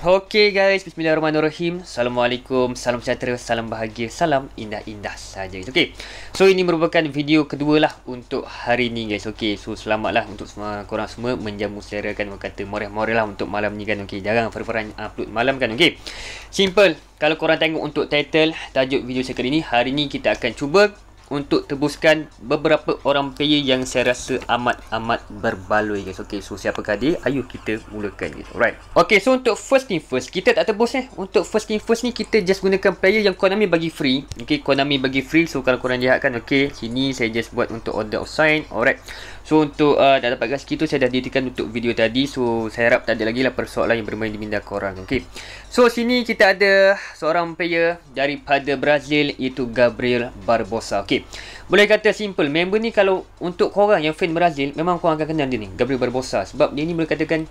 Okay guys, bismillahirrahmanirrahim. Assalamualaikum, salam sejahtera, salam bahagia, salam indah-indah saja. Okay, So ini merupakan video kedua lah untuk hari ni guys. Okay, So selamatlah untuk semua korang semua menjamu selera kan kata moreh-moreh lah untuk malam ni kan. Okay, Jangan fer-feran upload malam kan. Okay, Simple. Kalau korang tengok untuk title tajuk video saya kali ni, hari ni kita akan cuba untuk tebuskan beberapa orang player yang saya rasa amat-amat berbaloi guys. Okey, so siapa dia? Ayuh kita mulakan guys. Alright. Okey, so untuk first thing first, kita tak tebus eh. Untuk first thing first ni kita just gunakan player yang Konami bagi free. Okey, Konami bagi free. So kalau korang lihat kan, okey, sini saya just buat untuk order of sign. Alright. So untuk uh, dah dapat guys kita saya dah dedikan untuk video tadi. So saya harap tak ada lagi lah persoalan yang bermain di minda korang. Okey. So sini kita ada seorang player daripada Brazil itu Gabriel Barbosa. Okey boleh kata simple member ni kalau untuk korang yang fan Brazil memang korang akan kenal dia ni Gabriel Barbosa sebab dia ni boleh katakan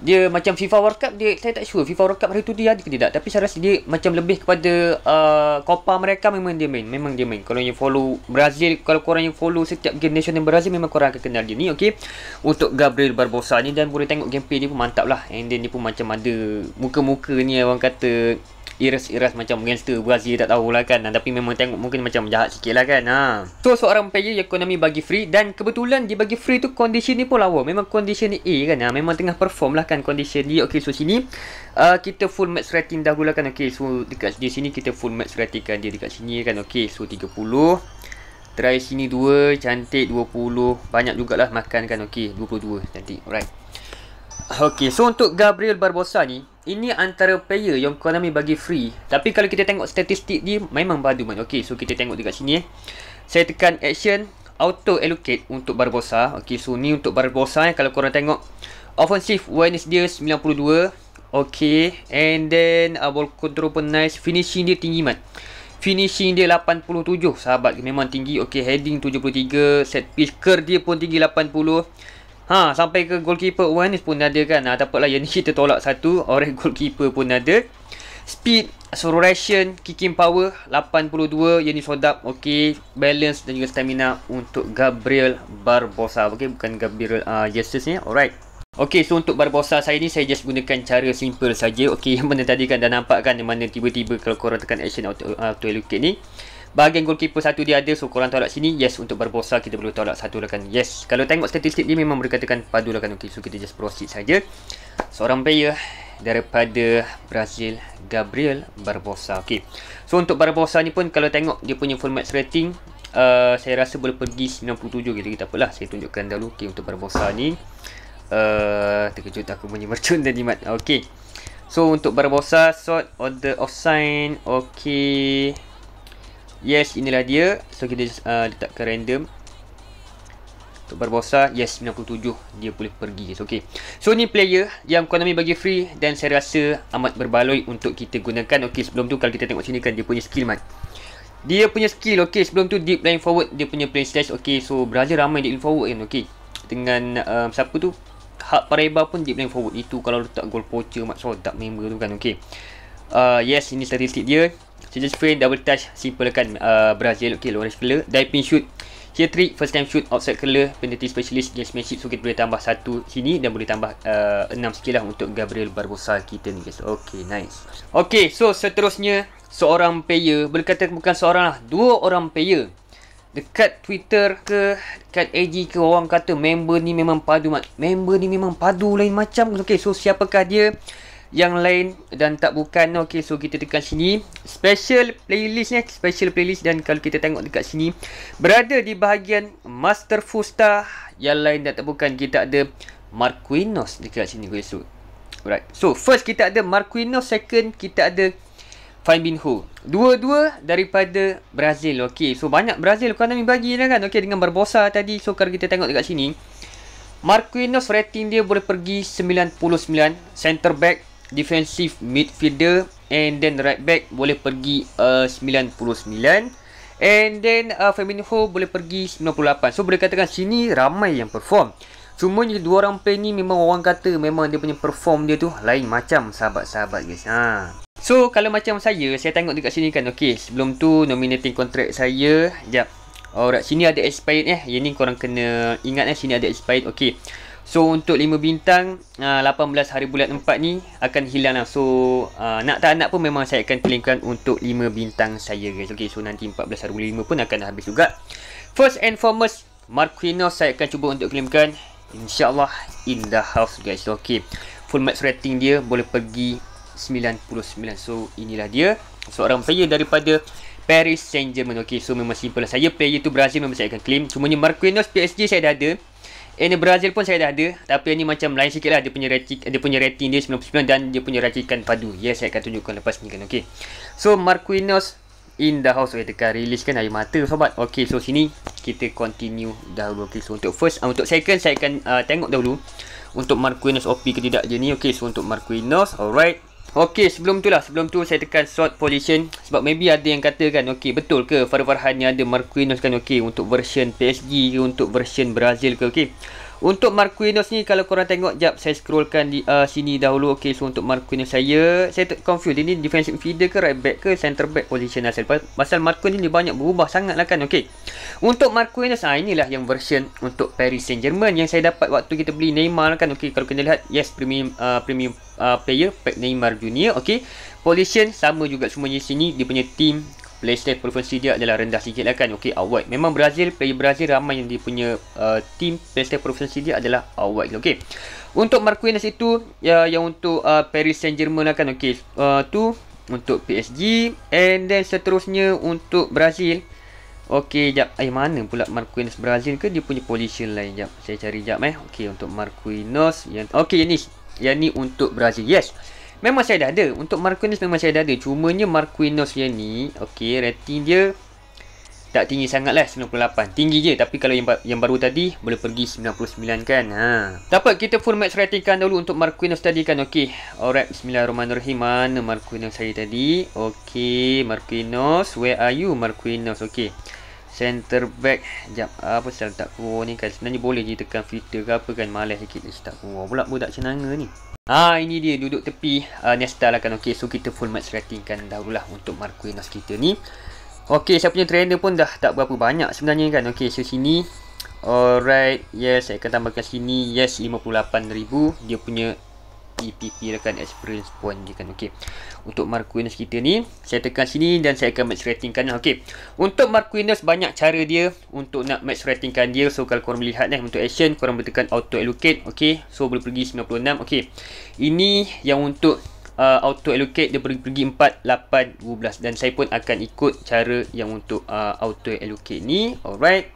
dia macam FIFA World Cup dia saya tak sure FIFA World Cup hari tu dia ada ke tidak tapi saya rasa dia macam lebih kepada uh, Copa mereka memang dia main memang dia main kalau yang follow Brazil kalau korang yang follow setiap game yang Brazil memang korang akan kenal dia ni okey untuk Gabriel Barbosa ni dan boleh tengok gameplay dia pun mantap lah and then dia pun macam ada muka-muka ni orang kata iras-iras macam gangster Brazil tak tahulah kan nah, tapi memang tengok mungkin macam jahat sikit lah kan ha. so seorang player ekonomi bagi free dan kebetulan dia bagi free tu condition ni pun lawa memang condition ni A kan ha. memang tengah perform lah kan condition dia okay. so sini uh, kita full max rating dah gula kan ok so dekat di sini kita full max rating kan dia dekat sini kan okay. so 30 Try sini 2 Cantik 20 Banyak jugalah makan kan Okay 22 Cantik Alright Okay so untuk Gabriel Barbosa ni ini antara player yang Konami bagi free. Tapi kalau kita tengok statistik dia memang badu man. Okay, so kita tengok dekat sini eh. Saya tekan action auto allocate untuk Barbosa. Okay, so ni untuk Barbosa eh kalau korang tengok offensive awareness dia 92. Okay, and then uh, ball control pun nice, finishing dia tinggi man. Finishing dia 87 sahabat. Memang tinggi. Okay, heading 73, set piece ker dia pun tinggi 80. Ha, sampai ke goalkeeper Wanis pun ada kan. Ha, tak lah yang kita tolak satu. Orang goalkeeper pun ada. Speed, acceleration, kicking power 82. Yang ni sodap. Okay. Balance dan juga stamina untuk Gabriel Barbosa. Okay. Bukan Gabriel uh, Jesus ni. Alright. Okay so untuk Barbosa saya ni saya just gunakan cara simple saja. Okay yang mana tadi kan dah nampak kan di mana tiba-tiba kalau korang tekan action auto, uh, to ni Bahagian goalkeeper satu dia ada So korang tolak sini Yes untuk berbosa Kita perlu tolak satu rakan Yes Kalau tengok statistik ni Memang berkatakan padu rakan okay. So kita just proceed saja Seorang player Daripada Brazil Gabriel Barbosa okay. So untuk Barbosa ni pun Kalau tengok dia punya format rating uh, Saya rasa boleh pergi 97 gitu kita apalah Saya tunjukkan dahulu okay, Untuk Barbosa ni uh, Terkejut aku punya mercun tadi Okay So untuk Barbosa Sort order of sign Okay Yes, inilah dia. So kita uh, letakkan random. Untuk Barbossa, yes 97 dia boleh pergi. So okey. So ni player yang Konami bagi free dan saya rasa amat berbaloi untuk kita gunakan. Okey, sebelum tu kalau kita tengok sini kan dia punya skill mat. Dia punya skill okey, sebelum tu deep line forward dia punya play slash Okay. So Brazil ramai deep line forward kan okey. Dengan um, siapa tu? Hak Paraiba pun deep line forward itu kalau letak gol poacher mat sodak member tu kan okey. Uh, yes ini statistik dia Changes frame, double touch, simple kan uh, Brazil, okay, low range Diving shoot, here trick, first time shoot, outside killer Penalty specialist, gamesmanship, so kita boleh tambah satu sini Dan boleh tambah uh, 6 skill lah untuk Gabriel Barbosa kita ni guys Okay, nice Okay, so seterusnya Seorang player, boleh kata bukan seorang lah Dua orang player Dekat Twitter ke Dekat AG ke Orang kata member ni memang padu Member ni memang padu lain macam Okay so siapakah dia yang lain dan tak bukan okay, so kita tekan sini special playlist ni eh? special playlist dan kalau kita tengok dekat sini berada di bahagian master fusta yang lain dan tak bukan kita ada marquinos dekat sini okay, so alright so first kita ada marquinos second kita ada Fabinho dua-dua daripada Brazil okay, so banyak Brazil kau nak bagi dah kan okey dengan Barbosa tadi so kalau kita tengok dekat sini Marquinhos rating dia boleh pergi 99 center back defensive midfielder and then right back boleh pergi uh, 99 and then uh, Feminho boleh pergi 98 so boleh katakan sini ramai yang perform cuma ni dua orang play ni memang orang kata memang dia punya perform dia tu lain macam sahabat-sahabat guys ha. so kalau macam saya saya tengok dekat sini kan ok sebelum tu nominating contract saya jap Alright, sini ada expired eh. Yang ni korang kena ingat eh. Sini ada expired. Okay. So untuk 5 bintang uh, ah, 18 hari bulan 4 ni Akan hilang lah So uh, nak tak nak pun memang saya akan kelingkan Untuk 5 bintang saya guys Okay so nanti 14 hari bulan 5 pun akan habis juga First and foremost Marquinhos saya akan cuba untuk kelimkan InsyaAllah in the house guys Okay Full max rating dia boleh pergi 99 So inilah dia Seorang player daripada Paris Saint-Germain Okay so memang simple lah Saya player tu berhasil memang saya akan klaim. Cuma ni Marquinhos PSG saya dah ada ini eh, Brazil pun saya dah ada Tapi ini macam lain sikit lah Dia punya rating dia, punya rating dia 99 Dan dia punya racikan padu Yes, saya akan tunjukkan lepas ni kan Okay So, Marquinhos In the house Saya tekan release kan air mata sobat Okay, so sini Kita continue dahulu Okay, so untuk first uh, Untuk second Saya akan uh, tengok dahulu Untuk Marquinhos OP ke tidak je ni Okay, so untuk Marquinhos Alright Okey, sebelum tu lah. Sebelum tu saya tekan short position. Sebab maybe ada yang katakan, okey, betul ke Farhan Farhan ni ada Marquinhos kan, okey, untuk version PSG ke, untuk version Brazil ke, okey. Untuk Marquinhos ni kalau korang tengok jap saya scrollkan di uh, sini dahulu. Okey so untuk Marquinhos saya saya ter- confused ini defensive midfielder ke right back ke center back position asal lah. pasal Marquinhos ni banyak berubah sangat sangatlah kan. Okey. Untuk Marquinhos ah inilah yang version untuk Paris Saint-Germain yang saya dapat waktu kita beli Neymar lah kan. Okey kalau kena lihat yes premium uh, premium uh, player pack Neymar Junior. Okey. Position sama juga semuanya sini dia punya team play safe dia adalah rendah sikit lah kan okay, awet memang Brazil player Brazil ramai yang dia punya uh, team play safe dia adalah awet okay. untuk Marquinhos itu ya yang untuk uh, Paris Saint Germain lah kan okay, uh, tu untuk PSG and then seterusnya untuk Brazil okay, jap eh mana pula Marquinhos Brazil ke dia punya position lain jap saya cari jap eh okey untuk Marquinhos yang okay, yang ni yang ni untuk Brazil yes Memang saya ada ada Untuk Marquinhos memang saya ada ada Cumanya Marquinhos dia ni Okay rating dia Tak tinggi sangat lah 98 Tinggi je Tapi kalau yang, yang baru tadi Boleh pergi 99 kan ha. Tak apa kita full match ratingkan dulu Untuk Marquinhos tadi kan Okay Alright Bismillahirrahmanirrahim Mana Marquinhos saya tadi Okay Marquinhos Where are you Marquinhos Okay Center back Sekejap Apa saya tak, keluar ni kan Sebenarnya boleh je tekan filter ke apa kan Malas sikit tak, keluar pula budak senanga ni Ha, ini dia duduk tepi uh, ha, Nesta lah kan okey so kita full match rating kan dahulah untuk Marquinhos kita ni okey saya punya trainer pun dah tak berapa banyak sebenarnya kan okey so sini alright yes saya akan tambahkan sini yes 58000 dia punya EPP rekan experience pun je kan okey untuk Marquinhos kita ni saya tekan sini dan saya akan match rating kan, okay. untuk Mark Marquinhos banyak cara dia untuk nak match ratingkan dia so kalau korang boleh lihat eh, untuk action korang boleh tekan auto allocate okay. so boleh pergi 96 okay. ini yang untuk uh, auto allocate dia boleh pergi 4 8 12 dan saya pun akan ikut cara yang untuk uh, auto allocate ni alright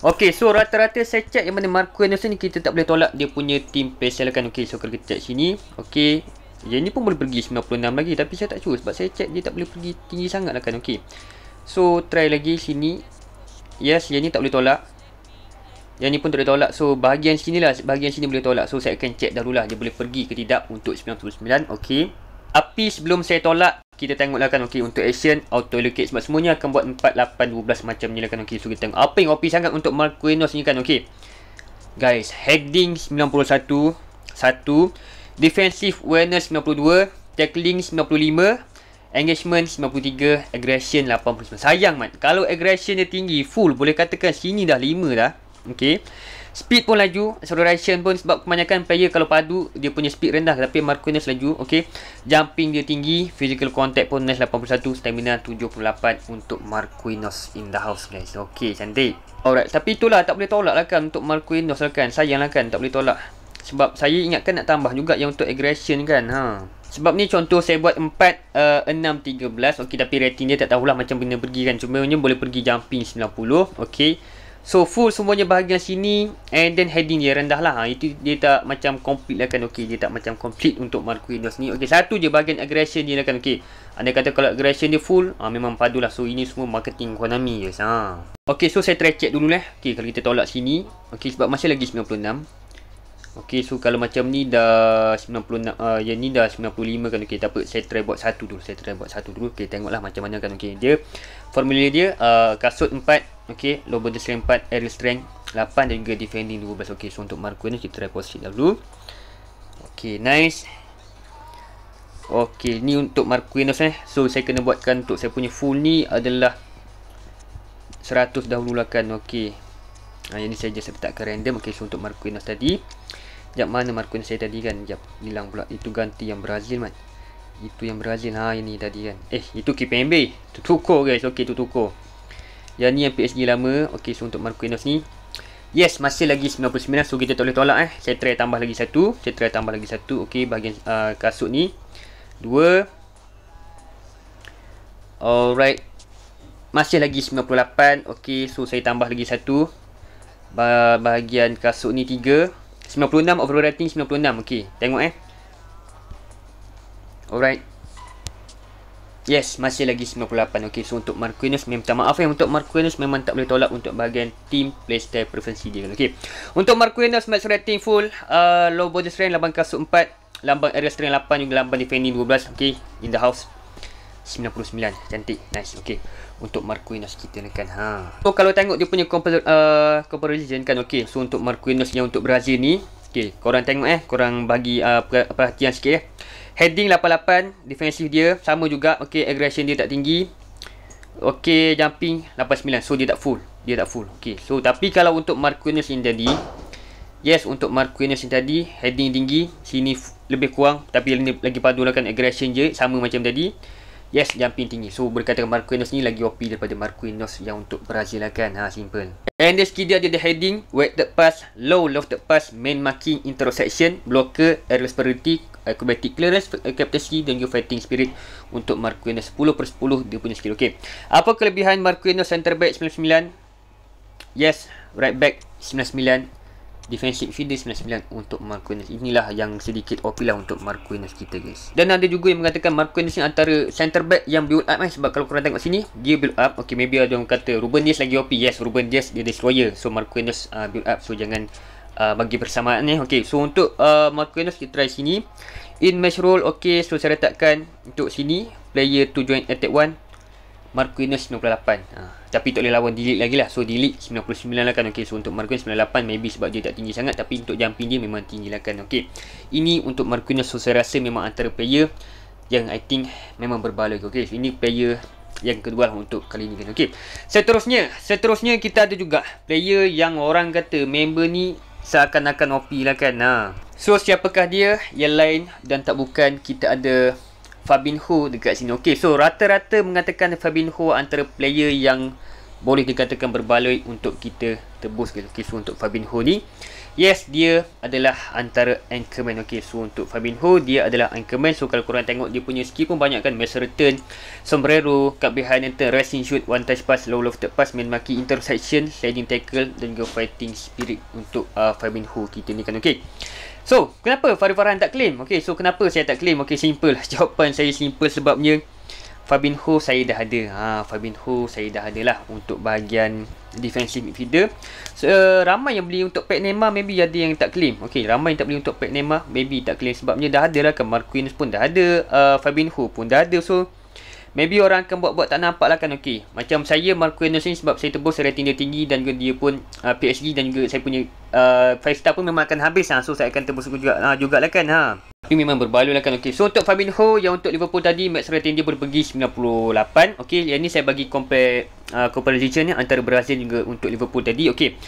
Okay, so rata-rata saya check yang mana Marco Anderson ni kita tak boleh tolak dia punya team special kan. Okay, so kalau kita check sini. Okay, yang ni pun boleh pergi 96 lagi tapi saya tak sure sebab saya check dia tak boleh pergi tinggi sangat lah kan. Okay, so try lagi sini. Yes, yang ni tak boleh tolak. Yang ni pun tak boleh tolak. So, bahagian sini lah. Bahagian sini boleh tolak. So, saya akan check dahulu lah dia boleh pergi ke tidak untuk 99. Okay api sebelum saya tolak kita tengoklah kan okey untuk action auto locate semua semuanya akan buat 4 8 12 macam ni lah kan okey so kita tengok apa yang OP sangat untuk Marquinhos ni kan okey guys heading 91 1 defensive awareness 92 tackling 95 engagement 93 aggression 89 sayang man kalau aggression dia tinggi full boleh katakan sini dah 5 dah okay. Speed pun laju Acceleration pun Sebab kebanyakan player Kalau padu Dia punya speed rendah Tapi Marquinhos laju okay. Jumping dia tinggi Physical contact pun Nash 81 Stamina 78 Untuk Marquinhos In the house guys Okay cantik Alright Tapi itulah Tak boleh tolak lah kan Untuk Marquinhos lah kan Sayang lah kan Tak boleh tolak Sebab saya ingatkan Nak tambah juga Yang untuk aggression kan ha. Sebab ni contoh saya buat 4, 6, 13 Okey tapi rating dia tak tahulah macam benda pergi kan Cuma boleh pergi jumping 90 Okey So full semuanya bahagian sini And then heading dia rendah lah ha, itu Dia tak macam complete lah kan okay, Dia tak macam complete untuk Marquinhos ni okay, Satu je bahagian aggression dia lah kan okay. Anda kata kalau aggression dia full ha, Memang lah. So ini semua marketing Konami je yes, ha. Okay so saya try check dulu lah okay, Kalau kita tolak sini okay, Sebab masih lagi 96 Okey, so kalau macam ni dah 96 uh, ah, yang ni dah 95 kan okey. Tak apa, saya try buat satu dulu. Saya try buat satu dulu. Okey, tengoklah macam mana kan okey. Dia formula dia uh, kasut 4, okey, low body strength 4, aerial strength 8 dan juga defending 12. Okey, so untuk marker ni kita try posisi dulu. Okey, nice. Okey, ni untuk Marquinhos eh. So saya kena buatkan untuk saya punya full ni adalah 100 dahululah kan. Okey. Ha, yang ni saya just letakkan random. Okey, so untuk Marquinhos tadi. Sekejap mana Marco saya tadi kan Sekejap hilang pula Itu ganti yang Brazil man Itu yang Brazil Ha ini tadi kan Eh itu KPMB Itu tukur guys Okay itu tukur Yang ni yang PSG lama Okay so untuk Marco ni Yes masih lagi 99 So kita tak boleh tolak eh Saya try tambah lagi satu Saya try tambah lagi satu Okay bahagian uh, kasut ni Dua Alright Masih lagi 98 Okay so saya tambah lagi satu Bahagian kasut ni tiga 96 overall rating 96 okay tengok eh alright yes masih lagi 98 okey so untuk Marquinhos memang minta maaf ya untuk Marquinhos memang tak boleh tolak untuk bahagian team playstyle preferensi dia okey untuk Marquinhos max rating full uh, low body strength 8 kasut 4 lambang area strength 8 juga lambang defending 12 okay in the house 99 cantik nice okey untuk Marquinhos kita kan ha so kalau tengok dia punya compar uh, comparison kan okey so untuk Marquinhos yang untuk Brazil ni okey korang tengok eh korang bagi uh, perhatian sikit eh heading 88 defensif dia sama juga okey aggression dia tak tinggi okey jumping 89 so dia tak full dia tak full okey so tapi kalau untuk Marquinhos yang tadi yes untuk Marquinhos yang tadi heading tinggi sini lebih kurang tapi lagi padulah kan aggression je sama macam tadi Yes, jumping tinggi. So, berkaitan dengan Marquinhos ni lagi OP daripada Marquinhos yang untuk Brazil kan. Ha, simple. And this dia ada the heading. Wet the pass, low low the pass, main marking, interception, blocker, air respiratory, eh, acrobatic clearance, eh, captaincy dan juga fighting spirit untuk Marquinhos. 10 per 10 dia punya skill. Okay. Apa kelebihan Marquinhos center back 99? Yes, right back 99 defensive feeder 99 untuk Marquinhos inilah yang sedikit OP lah untuk Marquinhos kita guys dan ada juga yang mengatakan Marquinhos ni antara center back yang build up eh. sebab kalau korang tengok sini dia build up Okay, maybe ada orang kata Ruben Dias lagi OP yes Ruben Dias dia destroyer so Marquinhos uh, build up so jangan uh, bagi persamaan ni eh. ok so untuk uh, Marquinhos kita try sini in match role Okay. so saya letakkan untuk sini player to join attack one. Marquinhos 98 ha. Tapi tak boleh lawan delete lagi lah So delete 99 lah kan okay. So untuk Marquinhos 98 Maybe sebab dia tak tinggi sangat Tapi untuk jumping dia memang tinggi lah kan okay. Ini untuk Marquinhos So saya rasa memang antara player Yang I think memang berbaloi okay. so, Ini player yang kedua lah untuk kali ni kan okay. Seterusnya Seterusnya kita ada juga Player yang orang kata Member ni seakan-akan OP lah kan ha. So siapakah dia Yang lain dan tak bukan Kita ada Fabinho dekat sini. Okey, so rata-rata mengatakan Fabinho antara player yang boleh dikatakan berbaloi untuk kita tebus ke okay, so untuk Fabinho ni. Yes, dia adalah antara anchorman. Okey, so untuk Fabinho, dia adalah anchorman. So kalau korang tengok dia punya skill pun banyak kan. Mesa return, sombrero, cut behind enter, racing shoot, one touch pass, low low pass, main maki, interception, sliding tackle dan juga fighting spirit untuk uh, Fabinho kita ni kan. Okey. So, kenapa Farid Farhan tak claim? Okay, so kenapa saya tak claim? Okay, simple. lah Jawapan saya simple sebabnya Fabinho saya dah ada. Ha, Fabinho saya dah ada lah untuk bahagian defensive midfielder. So, uh, ramai yang beli untuk Pat Neymar maybe ada yang tak claim. Okay, ramai yang tak beli untuk Pat Neymar maybe tak claim sebabnya dah ada lah kan. Marquinhos pun dah ada. Uh, Fabinho pun dah ada. So, Maybe orang akan buat-buat tak nampak lah kan okay. Macam saya Marco Enos ni sebab saya tebus rating dia tinggi Dan juga dia pun uh, PhD dan juga saya punya uh, Five star pun memang akan habis lah So saya akan tebus juga ha, jugalah kan ha. Tapi memang berbaloi lah kan okay. So untuk Fabinho yang untuk Liverpool tadi Max rating dia berbagi 98 Okay yang ni saya bagi compare uh, Comparison ni antara Brazil juga untuk Liverpool tadi Okay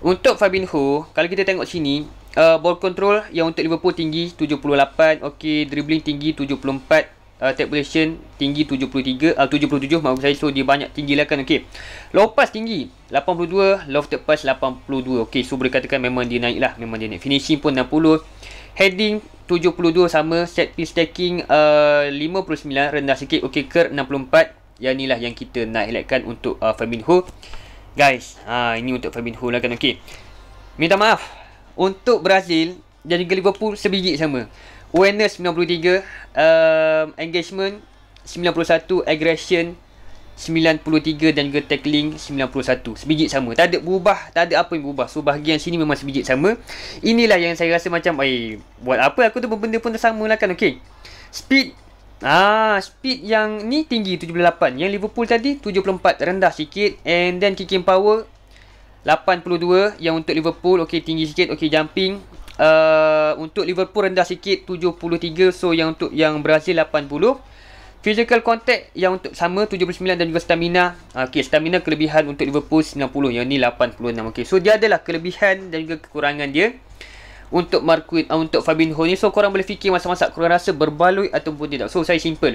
untuk Fabinho, kalau kita tengok sini, uh, ball control yang untuk Liverpool tinggi 78, okay. dribbling tinggi 74, uh, tap position tinggi 73 uh, 77 mahu saya so dia banyak tinggi lah kan okey low pass tinggi 82 loft pass 82 okey so boleh katakan memang dia naik lah memang dia naik finishing pun 60 heading 72 sama set piece taking uh, 59 rendah sikit okey ker 64 yang inilah yang kita nak elakkan untuk uh, Fabinho guys ha uh, ini untuk Fabian Fabinho lah kan okey minta maaf untuk Brazil dan Liverpool sebiji sama awareness 93 um, engagement 91 aggression 93 dan juga tackling 91 sebijik sama tak ada berubah tak ada apa yang berubah so bahagian sini memang sebijik sama inilah yang saya rasa macam eh buat apa aku tu benda pun sama lah kan Okay, speed Ah, speed yang ni tinggi 78. Yang Liverpool tadi 74 rendah sikit and then kicking power 82 yang untuk Liverpool okay tinggi sikit okay jumping Uh, untuk Liverpool rendah sikit 73 so yang untuk yang Brazil 80 physical contact yang untuk sama 79 dan juga stamina ah, okay stamina kelebihan untuk Liverpool 90 yang ni 86 Okay, so dia adalah kelebihan dan juga kekurangan dia untuk Marquin uh, ah, untuk Fabinho ni so korang boleh fikir masa-masa korang rasa berbaloi ataupun tidak so saya simple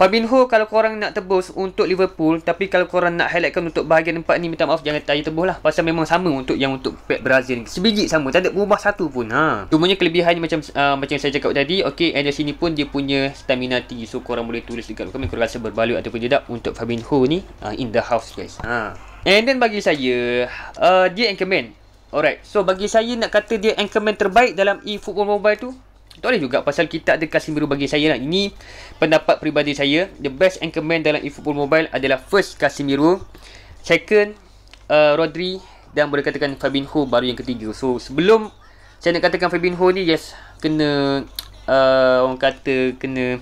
Fabinho kalau korang nak tebus untuk Liverpool tapi kalau korang nak highlightkan untuk bahagian empat ni minta maaf jangan tanya tebus lah pasal memang sama untuk yang untuk Pep Brazil ni sebiji sama tak ada berubah satu pun ha cumanya kelebihan macam uh, macam saya cakap tadi okey ada sini pun dia punya stamina tinggi so korang boleh tulis dekat komen korang rasa berbaloi ataupun tidak untuk Fabinho ni uh, in the house guys ha And then bagi saya uh, Dia anchorman Alright, so bagi saya nak kata dia anchorman terbaik dalam eFootball mobile tu Tak boleh juga pasal kita ada Casemiro bagi saya lah Ini pendapat peribadi saya The best anchorman dalam eFootball mobile adalah first Casemiro Second, uh, Rodri Dan boleh katakan Fabinho baru yang ketiga So sebelum saya nak katakan Fabinho ni Yes, kena uh, orang kata kena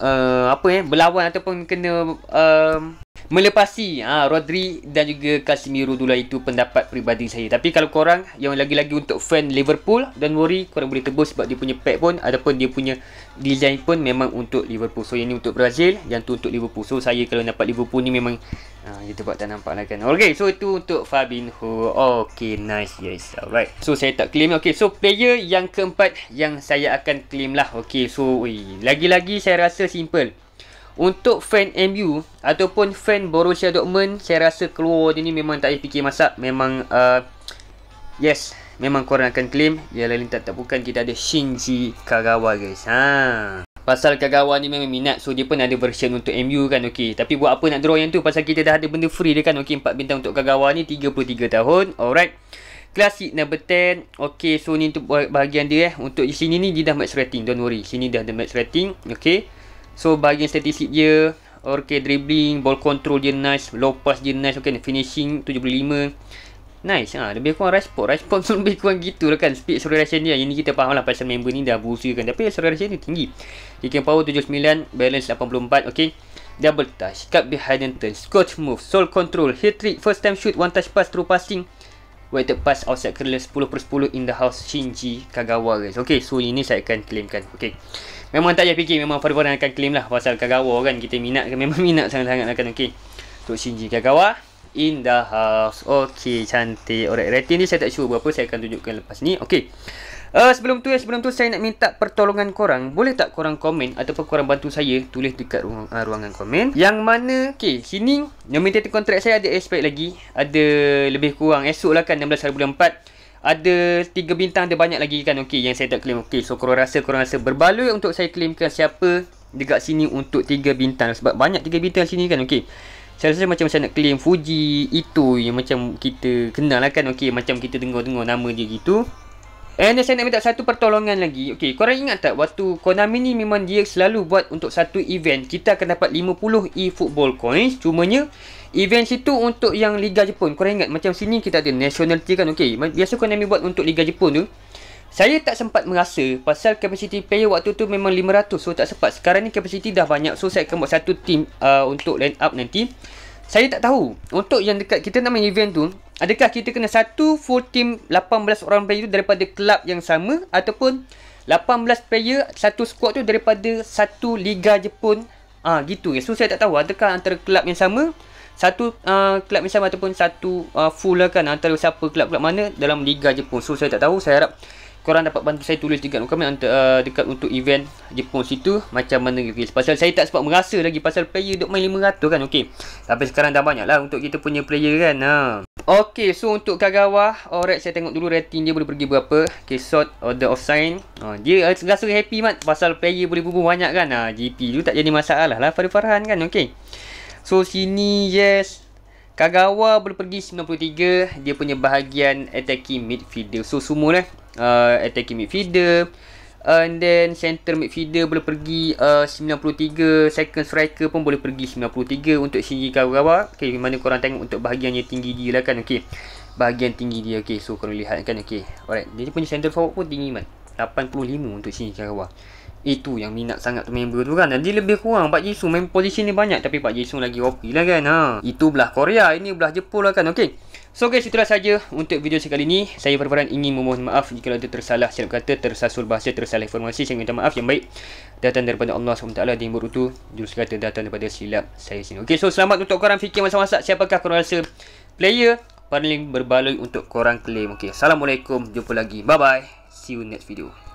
uh, apa eh berlawan ataupun kena uh, Melepasi ha, Rodri dan juga Casemiro dulu lah itu pendapat peribadi saya Tapi kalau korang yang lagi-lagi untuk fan Liverpool dan worry korang boleh tebus sebab dia punya pack pun Ataupun dia punya design pun memang untuk Liverpool So yang ni untuk Brazil yang tu untuk Liverpool So saya kalau dapat Liverpool ni memang ha, Dia tebak tak nampak lah kan Okay so itu untuk Fabinho Okay nice yes alright So saya tak claim Okay so player yang keempat yang saya akan claim lah Okay so lagi-lagi saya rasa simple untuk fan MU ataupun fan Borussia Dortmund, saya rasa keluar dia ni memang tak payah fikir masak. Memang uh, yes, memang korang akan claim. Dia lain tak, tak bukan kita ada Shinji Kagawa guys. Ha. Pasal Kagawa ni memang minat so dia pun ada version untuk MU kan okey. Tapi buat apa nak draw yang tu pasal kita dah ada benda free dia kan okey Empat bintang untuk Kagawa ni 33 tahun. Alright. Klasik number 10. Okey so ni untuk bahagian dia eh. Untuk di sini ni dia dah match rating. Don't worry. Sini dah ada match rating. Okey. So bahagian statistik dia Okay dribbling Ball control dia nice Low pass dia nice Okay finishing 75 Nice ha, Lebih kurang respon Respon tu lebih kurang gitu lah kan Speed acceleration dia Ini kita faham lah Pasal member ni dah berusaha kan Tapi acceleration dia tinggi Kicking power 79 Balance 84 Okay Double touch Cut behind and turn Scotch move Soul control Hit trick First time shoot One touch pass Through passing Weighted pass outside curler 10 per 10 in the house Shinji Kagawa guys Okay so ini saya akan claimkan Okay memang tak payah fikir memang Farivaran akan claim lah pasal Kagawa kan kita minat kan memang minat sangat-sangat akan lah okey Tok Shinji Kagawa in the house okey cantik alright rating ni saya tak sure berapa saya akan tunjukkan lepas ni okey uh, sebelum tu ya sebelum tu saya nak minta pertolongan korang boleh tak korang komen ataupun korang bantu saya tulis dekat ruang, uh, ruangan komen yang mana okey sini nominated contract saya ada expect lagi ada lebih kurang esok lah kan 16 hari bulan ada tiga bintang ada banyak lagi kan okey yang saya tak claim okey so korang rasa korang rasa berbaloi untuk saya claimkan siapa dekat sini untuk tiga bintang sebab banyak tiga bintang sini kan okey saya rasa macam saya nak claim Fuji itu yang macam kita kenal lah kan okey macam kita tengok-tengok nama dia gitu And saya nak minta satu pertolongan lagi Okay, korang ingat tak Waktu Konami ni memang dia selalu buat Untuk satu event Kita akan dapat 50 e-football coins Cumanya event situ untuk yang Liga Jepun. Korang ingat macam sini kita ada nationality kan. Okey, biasa Konami buat untuk Liga Jepun tu. Saya tak sempat merasa pasal capacity player waktu tu memang 500 so tak sempat. Sekarang ni capacity dah banyak so saya akan buat satu team uh, untuk line up nanti. Saya tak tahu untuk yang dekat kita nak main event tu adakah kita kena satu full team 18 orang player tu daripada club yang sama ataupun 18 player satu squad tu daripada satu Liga Jepun. Ah gitu ya. So saya tak tahu adakah antara club yang sama satu uh, kelab uh, macam ataupun satu uh, full lah kan antara siapa kelab-kelab mana dalam liga Jepun so saya tak tahu saya harap korang dapat bantu saya tulis dekat komen antara, uh, dekat untuk event Jepun situ macam mana guys pasal saya tak sempat merasa lagi pasal player duk main 500 kan okey tapi sekarang dah banyak lah untuk kita punya player kan ha okey so untuk Kagawa alright saya tengok dulu rating dia boleh pergi berapa okey shot order of sign ha, dia uh, rasa happy mat pasal player boleh bubuh banyak kan ha GP tu tak jadi masalah lah Farhan kan okey So sini yes Kagawa boleh pergi 93 Dia punya bahagian attacking midfielder So semua lah uh, Attacking midfielder And then center midfielder boleh pergi uh, 93 Second striker pun boleh pergi 93 Untuk sini Kagawa Okay mana korang tengok untuk bahagian yang tinggi dia lah kan Okay Bahagian tinggi dia Okay so korang lihat kan Okay alright Dia punya center forward pun tinggi man 85 untuk sini Kagawa itu yang minat sangat tu member tu kan Jadi lebih kurang Pak Jisung main position ni banyak Tapi Pak Jisung lagi OP lah kan ha. Itu belah Korea Ini belah Jepun lah kan Okay So guys itulah saja untuk video sekali ini. Saya perbaran ingin memohon maaf jika ada tersalah silap kata, tersasul bahasa, tersalah informasi. Saya minta maaf yang baik. Datang daripada Allah SWT di yang berutu. Jurus kata datang daripada silap saya sini. Okay so selamat untuk korang fikir masa-masa siapakah korang rasa player paling berbaloi untuk korang claim. Okay Assalamualaikum. Jumpa lagi. Bye bye. See you next video.